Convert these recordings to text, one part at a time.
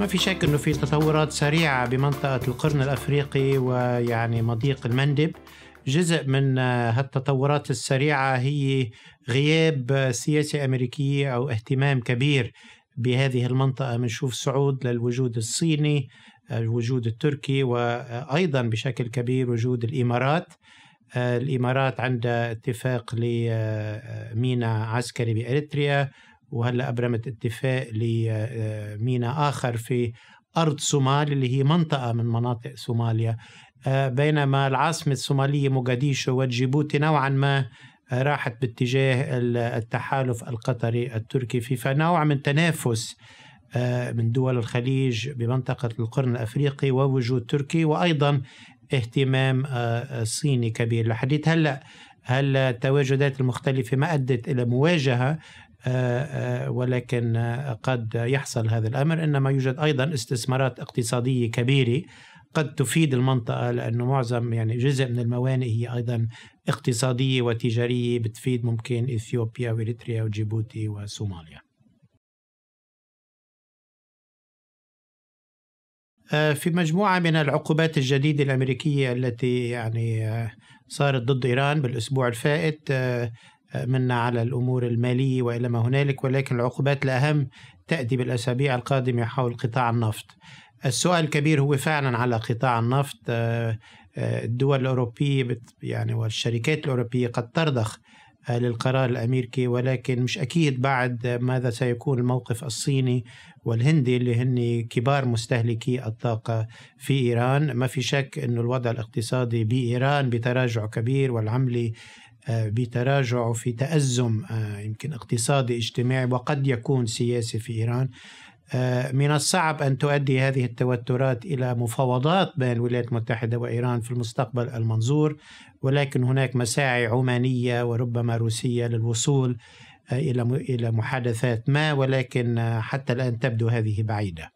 ما في شك انه في تطورات سريعه بمنطقه القرن الافريقي ويعني مضيق المندب جزء من هالتطورات السريعه هي غياب سياسه امريكيه او اهتمام كبير بهذه المنطقه بنشوف صعود للوجود الصيني الوجود التركي وايضا بشكل كبير وجود الامارات الامارات عندها اتفاق لميناء عسكري باريتريا وهلا ابرمت اتفاق لميناء آه، اخر في ارض صومال اللي هي منطقه من مناطق صوماليا آه، بينما العاصمه الصوماليه موغاديشو وجيبوتي نوعا ما آه، راحت باتجاه التحالف القطري التركي في فنوع من تنافس من دول الخليج بمنطقة القرن الأفريقي ووجود تركي وأيضا اهتمام صيني كبير لحديث هلأ هل التواجدات المختلفة ما أدت إلى مواجهة آه، آه، ولكن آه، قد يحصل هذا الامر انما يوجد ايضا استثمارات اقتصاديه كبيره قد تفيد المنطقه لانه معظم يعني جزء من الموانئ هي ايضا اقتصاديه وتجاريه بتفيد ممكن اثيوبيا واريتريا وجيبوتي وصوماليا. في مجموعة من العقوبات الجديدة الأمريكية التي يعني صارت ضد إيران بالأسبوع الفائت منا على الأمور المالية وإلى ما هنالك ولكن العقوبات الأهم تأتي بالأسابيع القادمة حول قطاع النفط السؤال الكبير هو فعلا على قطاع النفط آه، آه، الدول الأوروبية يعني والشركات الأوروبية قد ترضخ آه، للقرار الامريكي ولكن مش اكيد بعد ماذا سيكون الموقف الصيني والهندي اللي هن كبار مستهلكي الطاقه في ايران، ما في شك انه الوضع الاقتصادي بايران بتراجع كبير والعمله آه، بتراجع في تأزم آه، يمكن اقتصادي اجتماعي وقد يكون سياسي في إيران آه، من الصعب أن تؤدي هذه التوترات إلى مفاوضات بين الولايات المتحدة وإيران في المستقبل المنظور ولكن هناك مساعي عمانية وربما روسية للوصول إلى محادثات ما ولكن حتى الآن تبدو هذه بعيدة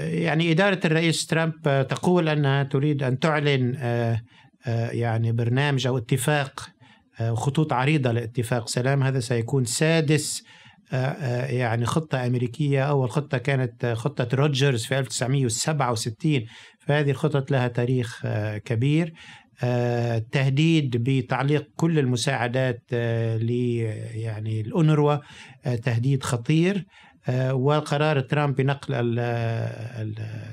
يعني إدارة الرئيس ترامب آه، تقول أنها تريد أن تعلن آه، آه، يعني برنامج أو اتفاق خطوط عريضة لاتفاق سلام هذا سيكون سادس يعني خطة أمريكية أول خطة كانت خطة روجرز في 1967 فهذه الخطط لها تاريخ كبير تهديد بتعليق كل المساعدات ل يعني الأونروا تهديد خطير آه، وقرار ترامب بنقل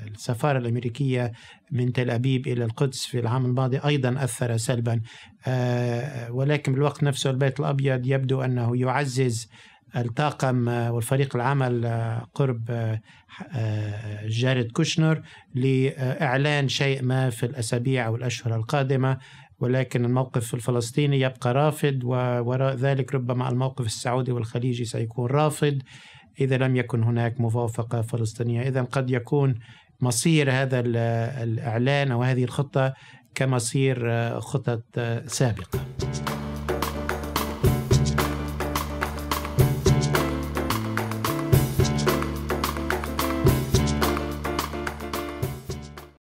السفارة الأمريكية من تل أبيب إلى القدس في العام الماضي أيضا أثر سلبا آه، ولكن بالوقت نفسه البيت الأبيض يبدو أنه يعزز الطاقم آه، والفريق العمل قرب جارد كوشنر لإعلان شيء ما في الأسابيع أو الأشهر القادمة ولكن الموقف الفلسطيني يبقى رافض ووراء ذلك ربما الموقف السعودي والخليجي سيكون رافض إذا لم يكن هناك موافقة فلسطينية إذا قد يكون مصير هذا الإعلان أو هذه الخطة كمصير آه، خطط آه، سابقة